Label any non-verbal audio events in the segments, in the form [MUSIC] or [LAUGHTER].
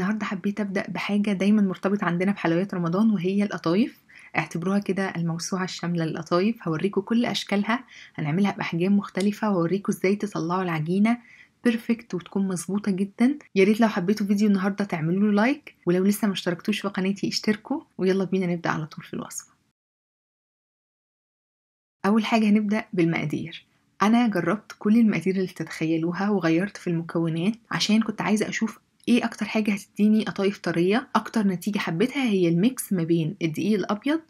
النهارده حبيت ابدا بحاجه دايما مرتبطه عندنا بحلويات رمضان وهي القطايف اعتبروها كده الموسوعة الشاملة للقطايف هوريكم كل أشكالها هنعملها بأحجام مختلفة وهوريكم ازاي تطلعوا العجينة بيرفكت وتكون مظبوطة جدا يا ريت لو حبيتوا فيديو النهاردة تعملوا له لايك ولو لسه ما اشتركتوش في قناتي اشتركوا ويلا بينا نبدأ على طول في الوصفة أول حاجة هنبدأ بالمقادير أنا جربت كل المقادير اللي تتخيلوها وغيرت في المكونات عشان كنت عايزة أشوف ايه اكتر حاجه هتديني قطايف طريه اكتر نتيجه حبيتها هي الميكس ما بين الدقيق الابيض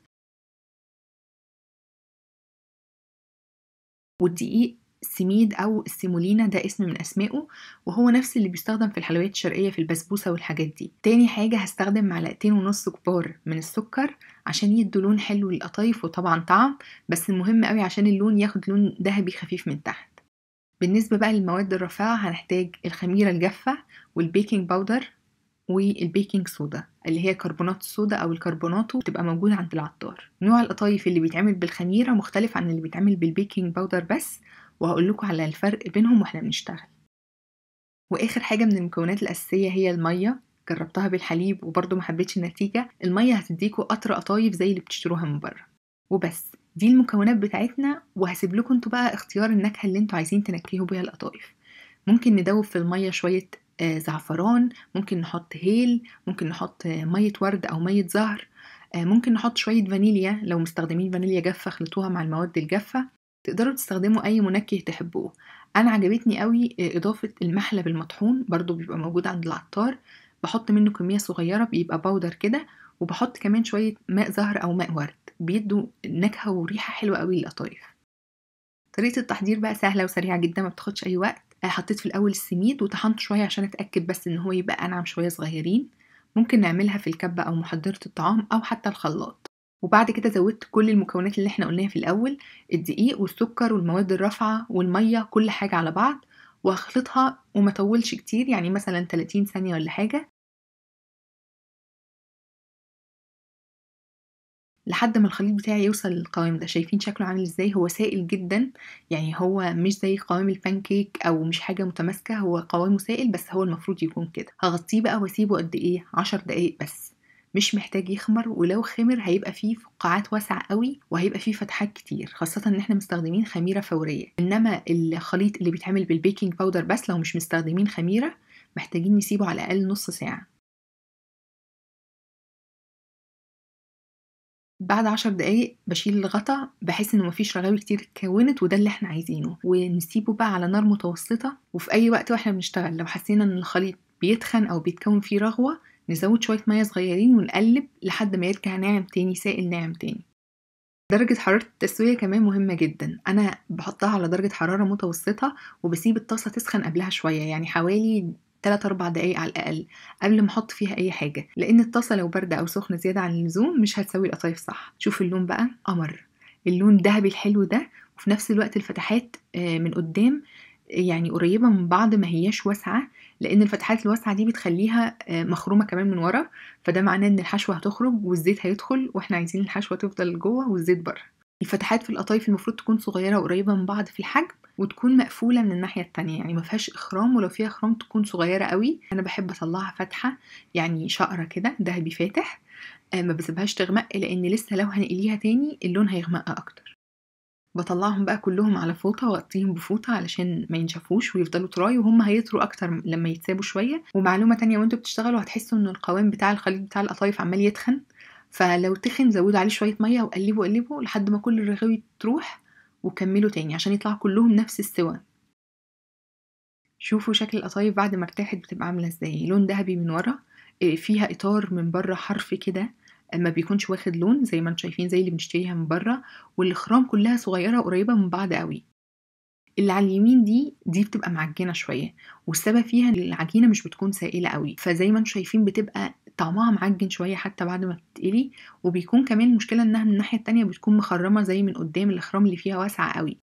والدقيق سميد او السيمولينا ده اسم من اسمائه وهو نفس اللي بيستخدم في الحلويات الشرقيه في البسبوسه والحاجات دي تاني حاجه هستخدم معلقتين ونص كبار من السكر عشان يدوا لون حلو للقطايف وطبعا طعم بس المهم قوي عشان اللون ياخد لون ذهبي خفيف من تحت بالنسبة بقى للمواد الرفاعة هنحتاج الخميرة الجافة والبيكنج باودر والبيكنج صودا اللي هي كربونات الصودا او الكربوناتو بتبقى موجوده عند العطار نوع القطايف اللي بيتعمل بالخميره مختلف عن اللي بيتعمل بالبيكنج باودر بس وهقول على الفرق بينهم واحنا بنشتغل واخر حاجه من المكونات الاساسيه هي الميه جربتها بالحليب وبرضه ما حبيتش النتيجه الميه هتديكوا قطر قطايف زي اللي بتشتروها من بره وبس دي المكونات بتاعتنا وهسيب لكم انتوا بقى اختيار النكهه اللي انتوا عايزين تنكهوا بيها القطايف ممكن ندوب في الميه شويه آه، زعفران ممكن نحط هيل ممكن نحط آه، ميه ورد او ميه زهر آه، ممكن نحط شويه فانيليا لو مستخدمين فانيليا جافه خلطوها مع المواد الجافه تقدروا تستخدموا اي منكه تحبوه انا عجبتني قوي اضافه المحلب المطحون برضو بيبقى موجود عند العطار بحط منه كميه صغيره بيبقى باودر كده وبحط كمان شويه ماء زهر او ماء ورد بيدوا نكهة وريحة حلوة قوي للقطايف طريقة التحضير بقى سهلة وسريعة جدا ما بتاخدش أي وقت حطيت في الأول السميد وطحنته شوية عشان أتأكد بس إن هو يبقى أنعم شوية صغيرين ممكن نعملها في الكبة أو محضرة الطعام أو حتى الخلاط وبعد كده زودت كل المكونات اللي احنا قلناها في الأول الدقيق والسكر والمواد الرافعة والمية كل حاجة على بعض واخلطها وما طولش كتير يعني مثلا 30 ثانية ولا حاجة لحد ما الخليط بتاعي يوصل للقوام ده شايفين شكله عامل ازاي هو سائل جدا يعني هو مش زي قوام البانكيك او مش حاجه متماسكه هو قوامه سائل بس هو المفروض يكون كده هغطيه بقى واسيبه قد ايه عشر دقايق بس مش محتاج يخمر ولو خمر هيبقى فيه فقاعات واسعة قوي وهيبقى فيه فتحات كتير خاصة ان احنا مستخدمين خميرة فورية انما الخليط اللي بيتعمل بالبيكنج باودر بس لو مش مستخدمين خميرة محتاجين نسيبه على الاقل نص ساعة بعد عشر دقايق بشيل الغطا بحيث انه مفيش رغاوي كتير اتكونت وده اللي احنا عايزينه ونسيبه بقى على نار متوسطه وفي اي وقت واحنا بنشتغل لو حسينا ان الخليط بيتخن او بيتكون فيه رغوه نزود شويه ميه صغيرين ونقلب لحد ما يرجع ناعم تاني سائل ناعم تاني درجة حرارة التسوية كمان مهمة جدا أنا بحطها على درجة حرارة متوسطة وبسيب الطاسة تسخن قبلها شوية يعني حوالي 3 4 دقايق على الاقل قبل ما احط فيها اي حاجه لان الطاسه لو بارده او سخنه زياده عن اللزوم مش هتسوي القطايف صح شوف اللون بقى قمر اللون الذهبي الحلو ده وفي نفس الوقت الفتحات آه، من قدام يعني قريبه من بعض ما هياش واسعه لان الفتحات الواسعه دي بتخليها آه، مخرومه كمان من ورا فده معناه ان الحشوه هتخرج والزيت هيدخل واحنا عايزين الحشوه تفضل جوه والزيت بره الفتحات في القطايف المفروض تكون صغيره وقريبه من بعض في الحجم وتكون مقفولة من الناحية التانية يعني ما فيهاش إخرام ولو فيها إخرام تكون صغيرة قوي أنا بحب أطلعها فاتحة يعني شقرة كده دهبي فاتح آه، ما بسيبهاش تغمق لأن لسه لو هنقليها تاني اللون هيغمق أكتر بطلعهم بقى كلهم على فوطه واغطيهم بفوطه علشان ما ينشفوش ويفضلوا تراي وهم هيطروا اكتر لما يتسابوا شويه ومعلومه تانية وانتوا بتشتغلوا هتحسوا ان القوام بتاع الخليط بتاع القطايف عمال يتخن فلو تخن زودوا عليه شويه ميه وقلبوا قلبوا لحد ما كل الرغاوي تروح وكملوا تاني عشان يطلعوا كلهم نفس السوا شوفوا شكل القطايف بعد ما ارتاحت بتبقى عاملة ازاي لون ذهبي من ورا آه، فيها اطار من بره حرف كده آه، ما بيكونش واخد لون زي ما انتم شايفين زي اللي بنشتريها من بره والاخرام كلها صغيره قريبه من بعض قوي اللي على اليمين دي دي بتبقى معجنه شويه والسبب فيها ان العجينه مش بتكون سائله قوي فزي ما انتم شايفين بتبقى طعمها معجن شوية حتى بعد ما بتتقلي وبيكون كمان المشكلة انها من الناحية التانية بتكون مخرمة زي من قدام الاخرام اللي فيها واسعة قوي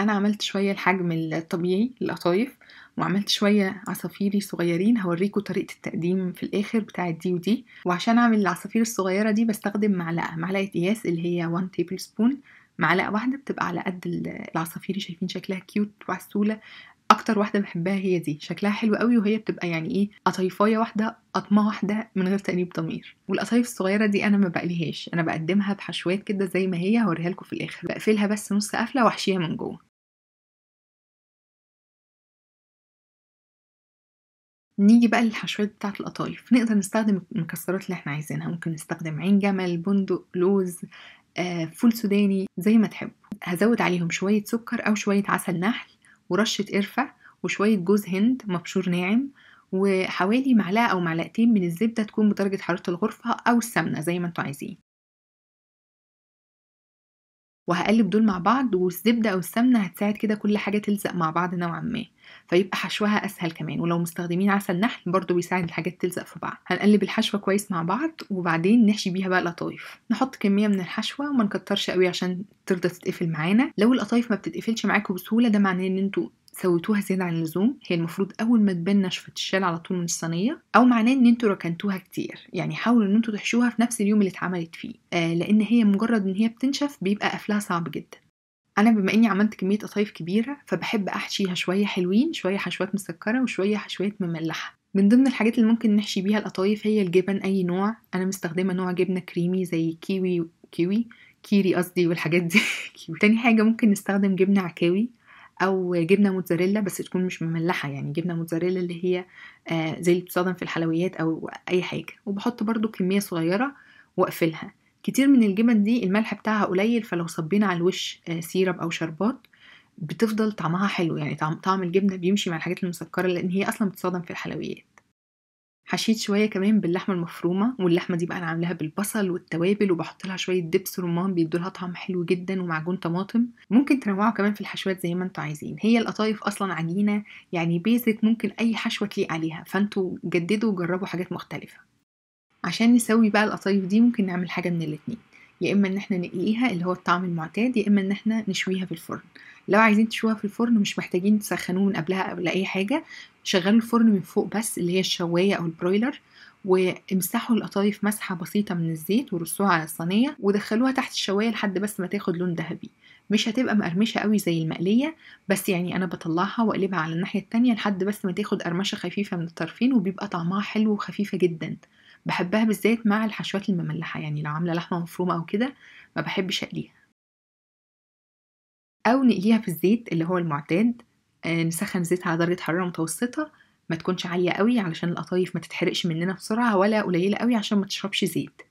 انا عملت شوية الحجم الطبيعي للقطايف وعملت شوية عصافيري صغيرين هوريكم طريقة التقديم في الآخر بتاعة دي ودي وعشان أعمل العصافير الصغيرة دي بستخدم معلقة معلقة قياس اللي هي 1 تيبل سبون معلقة واحدة بتبقى على قد العصافير شايفين شكلها كيوت وعسولة اكتر واحده بحبها هي دي شكلها حلو قوي وهي بتبقى يعني ايه قطايفايه واحده قطمه واحده من غير تأنيب ضمير والقطايف الصغيره دي انا ما بقليهاش انا بقدمها بحشوات كده زي ما هي هوريها لكم في الاخر بقفلها بس نص قفله واحشيها من جوه نيجي بقى للحشوات بتاعة القطايف نقدر نستخدم المكسرات اللي احنا عايزينها ممكن نستخدم عين جمل بندق لوز آه، فول سوداني زي ما تحبوا هزود عليهم شوية سكر أو شوية عسل نحل ورشة قرفة وشوية جوز هند مبشور ناعم وحوالي معلقة أو معلقتين من الزبدة تكون بدرجة حرارة الغرفة أو السمنة زي ما انتوا عايزين وهقلب دول مع بعض والزبدة أو السمنة هتساعد كده كل حاجة تلزق مع بعض نوعا ما فيبقى حشوها أسهل كمان ولو مستخدمين عسل نحل برضو بيساعد الحاجات تلزق في بعض هنقلب الحشوة كويس مع بعض وبعدين نحشي بيها بقى القطايف نحط كمية من الحشوة وما نكترش قوي عشان ترضى تتقفل معانا لو القطايف ما بتتقفلش معاكم بسهولة ده معناه إن انتوا سويتوها زيادة عن اللزوم هي المفروض أول ما تبان ناشفة تشال على طول من الصينية أو معناه إن انتوا ركنتوها كتير يعني حاولوا إن انتوا تحشوها في نفس اليوم اللي اتعملت فيه آه لأن هي مجرد إن هي بتنشف بيبقى قفلها صعب جدا انا بما اني عملت كميه قطايف كبيره فبحب احشيها شويه حلوين شويه حشوات مسكره وشويه حشوات مملحه من ضمن الحاجات اللي ممكن نحشي بيها القطايف هي الجبن اي نوع انا مستخدمه نوع جبنه كريمي زي كيوي كيوي كيري قصدي والحاجات دي [LAUGHS] تاني حاجه ممكن نستخدم جبنه عكاوي او جبنه موتزاريلا بس تكون مش مملحه يعني جبنه موتزاريلا اللي هي آه، زي اللي بتستخدم في الحلويات او اي حاجه وبحط برضو كميه صغيره واقفلها كتير من الجبن دي الملح بتاعها قليل فلو صبينا على الوش آه، سيرب او شربات بتفضل طعمها حلو يعني طعم, طعم الجبنه بيمشي مع الحاجات المسكره لان هي اصلا بتستخدم في الحلويات حشيت شويه كمان باللحمه المفرومه واللحمه دي بقى انا عاملاها بالبصل والتوابل وبحط لها شويه دبس رمان بيدوا لها طعم حلو جدا ومعجون طماطم ممكن تنوعوا كمان في الحشوات زي ما انتوا عايزين هي القطايف اصلا عجينه يعني بيزك ممكن اي حشوه تليق عليها فانتوا جددوا وجربوا حاجات مختلفه عشان نسوي بقى القطايف دي ممكن نعمل حاجه من الاتنين يا اما ان احنا نقليها اللي هو الطعم المعتاد يا اما ان احنا نشويها في الفرن لو عايزين تشويها في الفرن مش محتاجين تسخنوه من قبلها قبل اي حاجه شغلوا الفرن من فوق بس اللي هي الشوايه او البرويلر وامسحوا القطايف مسحه بسيطه من الزيت ورصوها على الصينيه ودخلوها تحت الشوايه لحد بس ما تاخد لون ذهبي مش هتبقى مقرمشه قوي زي المقليه بس يعني انا بطلعها واقلبها على الناحيه التانية لحد بس ما تاخد قرمشه خفيفه من الطرفين وبيبقى طعمها حلو وخفيفه جدا بحبها بالذات مع الحشوات المملحه يعني لو عامله لحمه مفرومه او كده ما بحبش اقليها او نقليها في الزيت اللي هو المعتاد آه، نسخن زيت على درجه حراره متوسطه ما تكونش عاليه قوي علشان القطايف ما تتحرقش مننا بسرعه ولا قليله قوي عشان ما تشربش زيت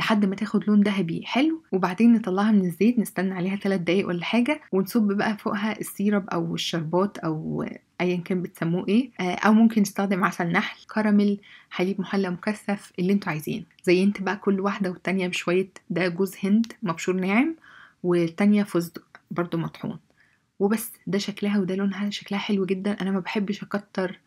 لحد ما تاخد لون ذهبي حلو وبعدين نطلعها من الزيت نستنى عليها 3 دقايق ولا حاجه ونصب بقى فوقها السيرب او الشربات او ايا كان بتسموه ايه آه، او ممكن نستخدم عسل نحل كراميل حليب محلى مكثف اللي انتوا عايزينه زينت بقى كل واحده والتانيه بشويه ده جوز هند مبشور ناعم والتانيه فستق برضو مطحون وبس ده شكلها وده لونها شكلها حلو جدا انا ما بحبش اكتر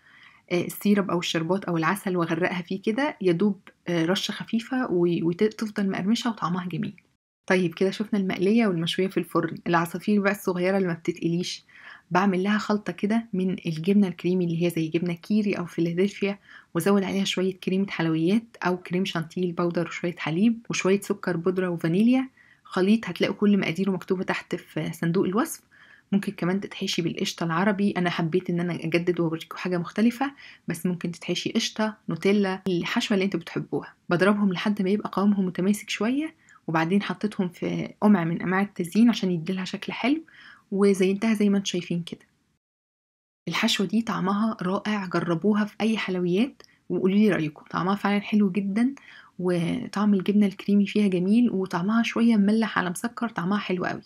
السيرب او الشربات او العسل واغرقها فيه كده يدوب آه، رشه خفيفه وتفضل مقرمشه وطعمها جميل طيب كده شفنا المقليه والمشويه في الفرن العصافير بقى الصغيره اللي ما بتتقليش بعمل لها خلطه كده من الجبنه الكريمي اللي هي زي جبنه كيري او فيلادلفيا وازود عليها شويه كريمه حلويات او كريم شانتيل باودر وشويه حليب وشويه سكر بودره وفانيليا خليط هتلاقوا كل مقاديره مكتوبه تحت في صندوق الوصف ممكن كمان تتحشي بالقشطة العربي أنا حبيت إن أنا أجدد وأوريكم حاجة مختلفة بس ممكن تتحشي قشطة نوتيلا الحشوة اللي أنتوا بتحبوها بضربهم لحد ما يبقى قوامهم متماسك شوية وبعدين حطيتهم في قمع من أنواع التزيين عشان يديلها شكل حلو وزينتها زي ما انتم شايفين كده الحشوة دي طعمها رائع جربوها في أي حلويات وقولوا لي رأيكم طعمها فعلا حلو جدا وطعم الجبنة الكريمي فيها جميل وطعمها شوية مملح على مسكر طعمها حلو قوي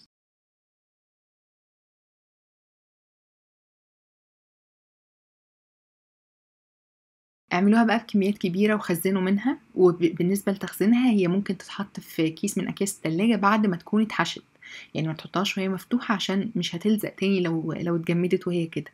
اعملوها بقى بكميات كبيره وخزنوا منها وبالنسبه لتخزينها هي ممكن تتحط في كيس من اكياس التلاجة بعد ما تكون اتحشت يعني ما تحطهاش وهي مفتوحه عشان مش هتلزق تاني لو لو اتجمدت وهي كده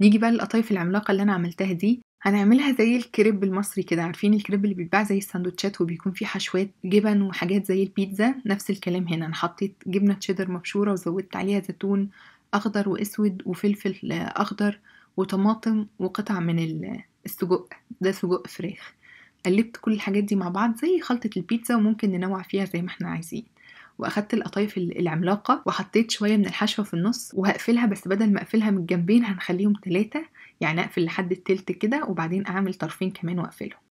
نيجي بقى للقطايف العملاقه اللي انا عملتها دي هنعملها زي الكريب المصري كده عارفين الكريب اللي بيتباع زي السندوتشات وبيكون فيه حشوات جبن وحاجات زي البيتزا نفس الكلام هنا انا حطيت جبنه تشيدر مبشوره وزودت عليها زيتون اخضر واسود وفلفل اخضر وطماطم وقطع من السجق ده سجق فراخ قلبت كل الحاجات دي مع بعض زي خلطة البيتزا وممكن ننوع فيها زي ما احنا عايزين واخدت القطايف العملاقه وحطيت شويه من الحشوه في النص وهقفلها بس بدل ما اقفلها من الجنبين هنخليهم ثلاثه يعني اقفل لحد التلت كده وبعدين اعمل طرفين كمان واقفلهم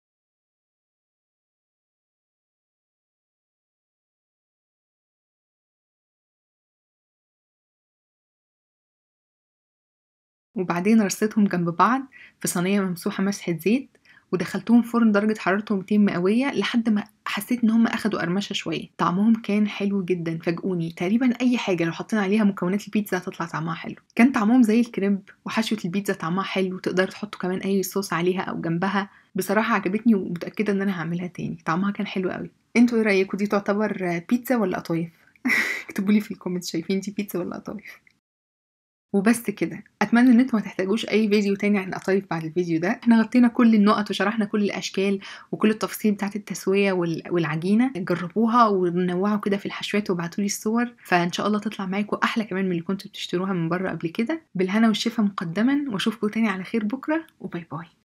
وبعدين رصيتهم جنب بعض في صينية ممسوحة مسحة زيت ودخلتهم فرن درجة حرارته 200 مئوية لحد ما حسيت ان هم اخدوا قرمشة شوية طعمهم كان حلو جدا فاجئوني تقريبا اي حاجة لو حطينا عليها مكونات البيتزا هتطلع طعمها حلو كان طعمهم زي الكريب وحشوة البيتزا طعمها حلو تقدروا تحطوا كمان اي صوص عليها او جنبها بصراحة عجبتني ومتأكدة ان انا هعملها تاني طعمها كان حلو قوي انتوا ايه رأيكم دي تعتبر بيتزا ولا قطايف [LAUGHS] اكتبوا لي في الكومنت شايفين دي بيتزا ولا قطايف وبس كده اتمنى ان انتم ما تحتاجوش اي فيديو تاني عن القطايف بعد الفيديو ده احنا غطينا كل النقط وشرحنا كل الاشكال وكل التفاصيل بتاعت التسويه والعجينه جربوها ونوعوا كده في الحشوات وابعتوا لي الصور فان شاء الله تطلع معاكم احلى كمان من اللي كنتوا بتشتروها من بره قبل كده بالهنا والشفا مقدما واشوفكم تاني على خير بكره وباي باي